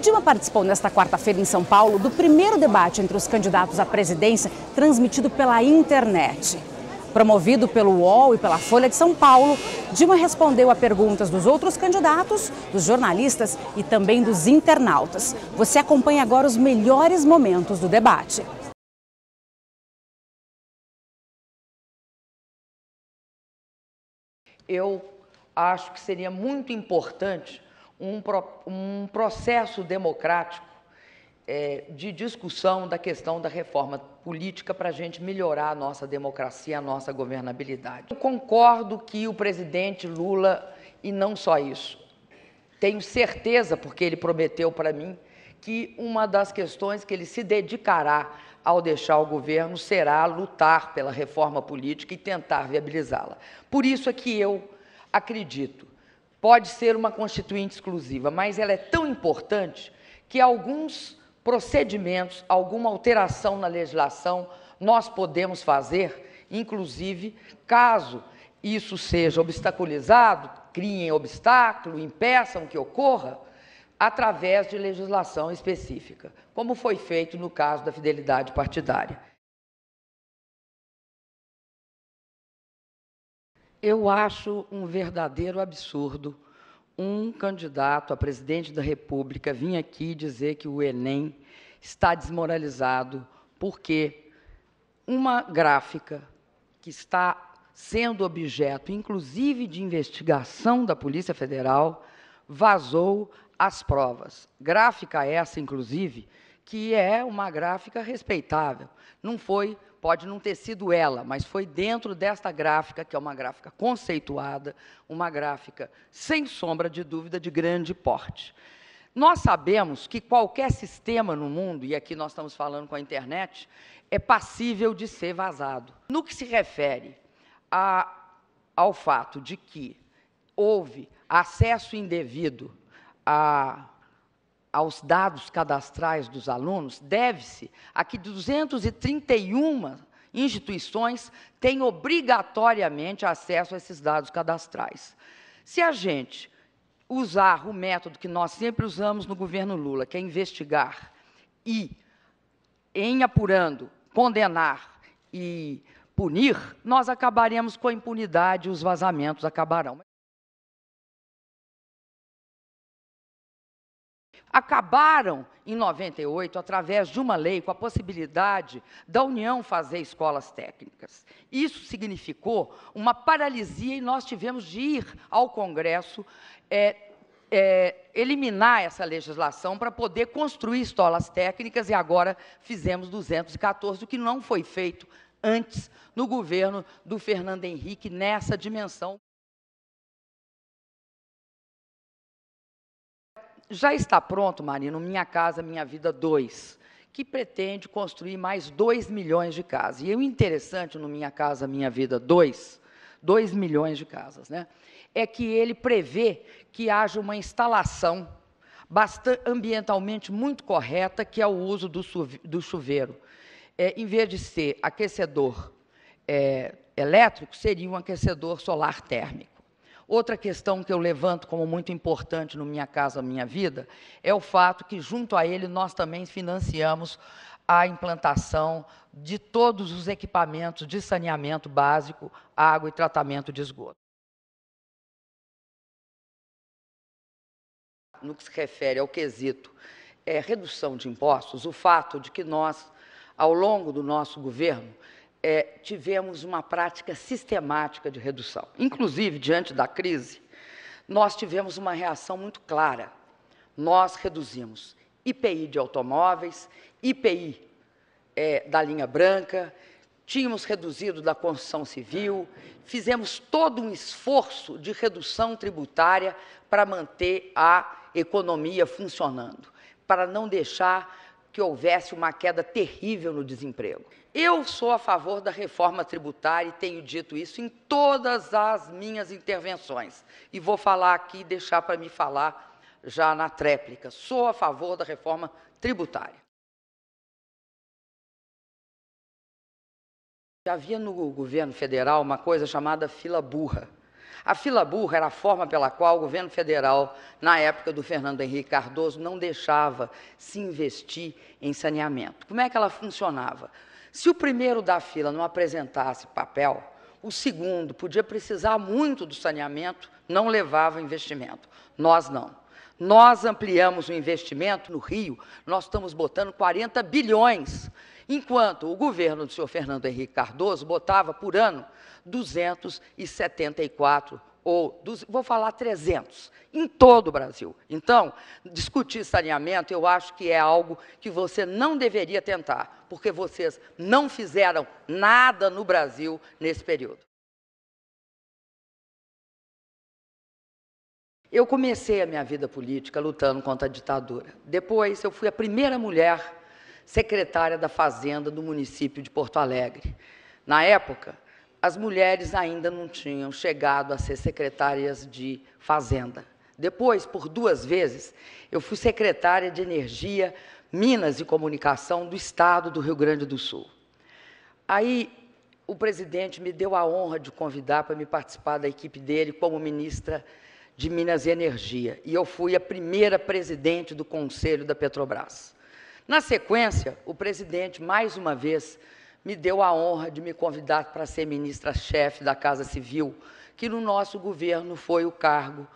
Dilma participou nesta quarta-feira em São Paulo do primeiro debate entre os candidatos à presidência transmitido pela internet. Promovido pelo UOL e pela Folha de São Paulo, Dilma respondeu a perguntas dos outros candidatos, dos jornalistas e também dos internautas. Você acompanha agora os melhores momentos do debate. Eu acho que seria muito importante um, pro, um processo democrático é, de discussão da questão da reforma política para a gente melhorar a nossa democracia, a nossa governabilidade. Eu concordo que o presidente Lula, e não só isso, tenho certeza, porque ele prometeu para mim, que uma das questões que ele se dedicará ao deixar o governo será lutar pela reforma política e tentar viabilizá-la. Por isso é que eu acredito pode ser uma constituinte exclusiva, mas ela é tão importante que alguns procedimentos, alguma alteração na legislação nós podemos fazer, inclusive caso isso seja obstaculizado, criem obstáculo, impeçam que ocorra, através de legislação específica, como foi feito no caso da fidelidade partidária. Eu acho um verdadeiro absurdo um candidato a presidente da República vir aqui dizer que o Enem está desmoralizado porque uma gráfica que está sendo objeto, inclusive, de investigação da Polícia Federal, vazou as provas. Gráfica essa, inclusive, que é uma gráfica respeitável. Não foi Pode não ter sido ela, mas foi dentro desta gráfica, que é uma gráfica conceituada, uma gráfica sem sombra de dúvida de grande porte. Nós sabemos que qualquer sistema no mundo, e aqui nós estamos falando com a internet, é passível de ser vazado. No que se refere a, ao fato de que houve acesso indevido a aos dados cadastrais dos alunos deve-se a que 231 instituições têm obrigatoriamente acesso a esses dados cadastrais. Se a gente usar o método que nós sempre usamos no governo Lula, que é investigar e, em apurando, condenar e punir, nós acabaremos com a impunidade e os vazamentos acabarão. acabaram em 98 através de uma lei com a possibilidade da União fazer escolas técnicas. Isso significou uma paralisia e nós tivemos de ir ao Congresso é, é, eliminar essa legislação para poder construir escolas técnicas e agora fizemos 214, o que não foi feito antes no governo do Fernando Henrique nessa dimensão. Já está pronto, Marino, Minha Casa Minha Vida 2, que pretende construir mais 2 milhões de casas. E o interessante no Minha Casa Minha Vida 2, 2 milhões de casas, né, é que ele prevê que haja uma instalação bastante, ambientalmente muito correta, que é o uso do, do chuveiro. É, em vez de ser aquecedor é, elétrico, seria um aquecedor solar térmico. Outra questão que eu levanto como muito importante no Minha Casa Minha Vida é o fato que, junto a ele, nós também financiamos a implantação de todos os equipamentos de saneamento básico, água e tratamento de esgoto. No que se refere ao quesito é, redução de impostos, o fato de que nós, ao longo do nosso governo, é, tivemos uma prática sistemática de redução. Inclusive, diante da crise, nós tivemos uma reação muito clara. Nós reduzimos IPI de automóveis, IPI é, da linha branca, tínhamos reduzido da construção civil, fizemos todo um esforço de redução tributária para manter a economia funcionando, para não deixar que houvesse uma queda terrível no desemprego. Eu sou a favor da reforma tributária e tenho dito isso em todas as minhas intervenções. E vou falar aqui, deixar para me falar já na tréplica. Sou a favor da reforma tributária. Já havia no governo federal uma coisa chamada fila burra a fila burra era a forma pela qual o governo federal, na época do Fernando Henrique Cardoso, não deixava se investir em saneamento. Como é que ela funcionava? Se o primeiro da fila não apresentasse papel, o segundo podia precisar muito do saneamento, não levava investimento. Nós não. Nós ampliamos o investimento no Rio, nós estamos botando 40 bilhões, enquanto o governo do senhor Fernando Henrique Cardoso botava por ano 274 ou dos, vou falar 300, em todo o Brasil. Então, discutir saneamento, eu acho que é algo que você não deveria tentar, porque vocês não fizeram nada no Brasil nesse período. Eu comecei a minha vida política lutando contra a ditadura. Depois, eu fui a primeira mulher secretária da Fazenda do município de Porto Alegre. Na época, as mulheres ainda não tinham chegado a ser secretárias de Fazenda. Depois, por duas vezes, eu fui secretária de Energia, Minas e Comunicação do Estado do Rio Grande do Sul. Aí, o presidente me deu a honra de convidar para me participar da equipe dele como ministra de Minas e Energia. E eu fui a primeira presidente do Conselho da Petrobras. Na sequência, o presidente, mais uma vez, me deu a honra de me convidar para ser ministra-chefe da Casa Civil, que no nosso governo foi o cargo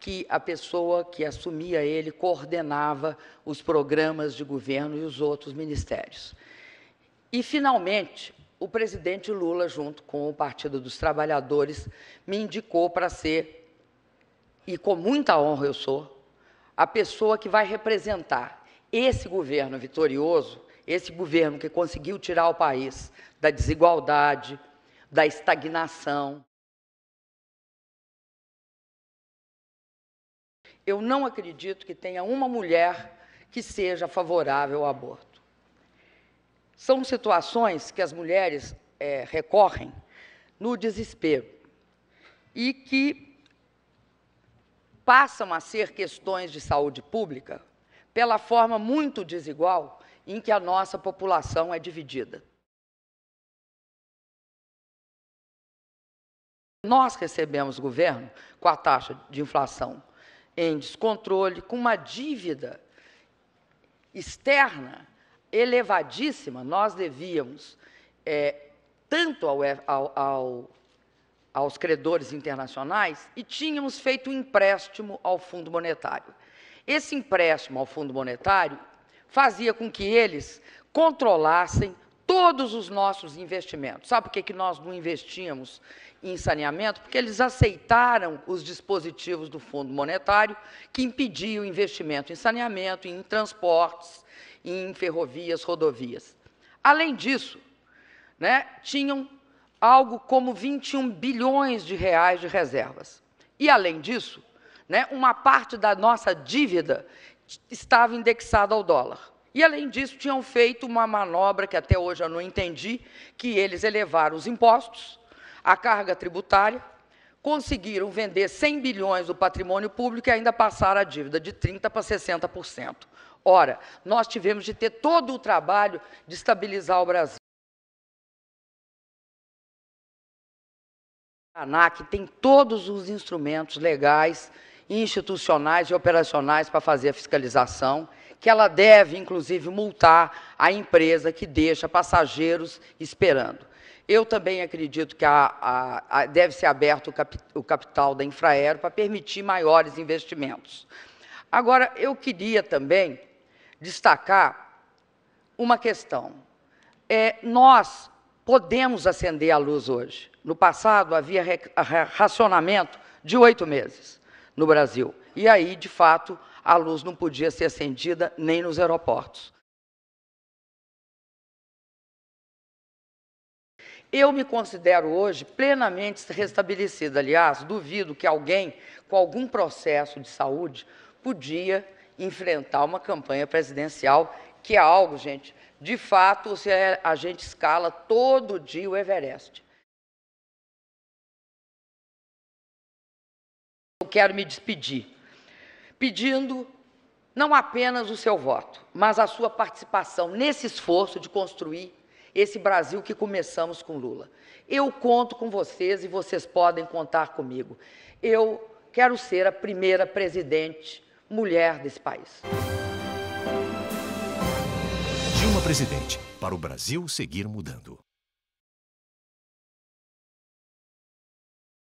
que a pessoa que assumia ele coordenava os programas de governo e os outros ministérios. E, finalmente, o presidente Lula, junto com o Partido dos Trabalhadores, me indicou para ser, e com muita honra eu sou, a pessoa que vai representar esse governo vitorioso esse governo que conseguiu tirar o país da desigualdade, da estagnação. Eu não acredito que tenha uma mulher que seja favorável ao aborto. São situações que as mulheres é, recorrem no desespero e que passam a ser questões de saúde pública pela forma muito desigual em que a nossa população é dividida. Nós recebemos governo com a taxa de inflação em descontrole, com uma dívida externa elevadíssima. Nós devíamos é, tanto ao, ao, aos credores internacionais e tínhamos feito um empréstimo ao Fundo Monetário. Esse empréstimo ao Fundo Monetário fazia com que eles controlassem todos os nossos investimentos. Sabe por que, que nós não investíamos em saneamento? Porque eles aceitaram os dispositivos do Fundo Monetário que impediam o investimento em saneamento, em transportes, em ferrovias, rodovias. Além disso, né, tinham algo como 21 bilhões de reais de reservas. E, além disso, né, uma parte da nossa dívida estava indexado ao dólar. E, além disso, tinham feito uma manobra que até hoje eu não entendi, que eles elevaram os impostos, a carga tributária, conseguiram vender 100 bilhões do patrimônio público e ainda passaram a dívida de 30% para 60%. Ora, nós tivemos de ter todo o trabalho de estabilizar o Brasil. A ANAC tem todos os instrumentos legais institucionais e operacionais para fazer a fiscalização, que ela deve, inclusive, multar a empresa que deixa passageiros esperando. Eu também acredito que a, a, a deve ser aberto o, cap, o capital da Infraero para permitir maiores investimentos. Agora, eu queria também destacar uma questão. É, nós podemos acender a luz hoje. No passado, havia racionamento de oito meses no Brasil. E aí, de fato, a luz não podia ser acendida nem nos aeroportos. Eu me considero hoje plenamente restabelecida. Aliás, duvido que alguém com algum processo de saúde podia enfrentar uma campanha presidencial, que é algo, gente, de fato, a gente escala todo dia o Everest. quero me despedir, pedindo não apenas o seu voto, mas a sua participação nesse esforço de construir esse Brasil que começamos com Lula. Eu conto com vocês e vocês podem contar comigo. Eu quero ser a primeira presidente mulher desse país. Dilma presidente, para o Brasil seguir mudando.